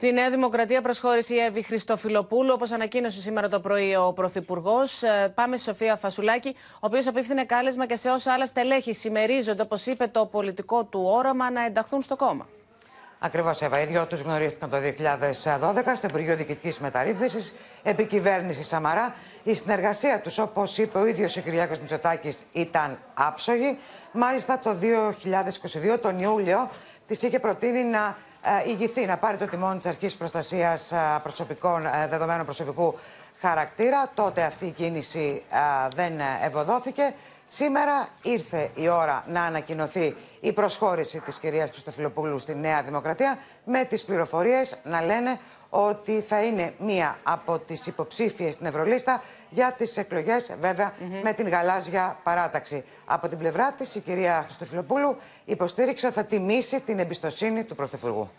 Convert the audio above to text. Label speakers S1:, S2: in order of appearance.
S1: Στη Νέα Δημοκρατία προσχώρησε η Εύη Χριστοφιλοπούλου, όπως ανακοίνωσε σήμερα το πρωί ο Πρωθυπουργός. Ε, πάμε στη Σοφία Φασουλάκη, ο οποίος απίφθινε κάλεσμα και σε όσα άλλα στελέχη συμμερίζονται, όπως είπε, το πολιτικό του όραμα να ενταχθούν στο κόμμα.
S2: Ακριβώς, Εύα. Οι δυο τους γνωρίστηκαν το 2012 στο Υπουργείο Διοικητικής Μεταρρύθμισης, κυβέρνηση Σαμαρά. Η συνεργασία τους, όπως είπε ο ίδιος ο Κυριάκος Μητσοτάκης, ήταν άψογη. Μάλιστα το 2022, τον Ιούλιο, της είχε προτείνει να ε, ηγηθεί να πάρει το τιμόνι της Αρχής Προστασίας ε, Προσωπικών ε, Δεδομένων Προσωπικού Χαρακτήρα. Τότε αυτή η κίνηση δεν ευωδόθηκε. Σήμερα ήρθε η ώρα να ανακοινωθεί η προσχώρηση της κυρίας Χριστοφιλοπούλου στη Νέα Δημοκρατία με τις πληροφορίες να λένε ότι θα είναι μία από τις υποψήφιες στην Ευρωλίστα για τις εκλογές, με την γαλάζια παράταξη. Από την πλευρά της, η κυρία Χριστοφιλοπούλου υποστήριξε ότι θα τιμήσει την εμπιστοσύνη του Πρωθυπουργού.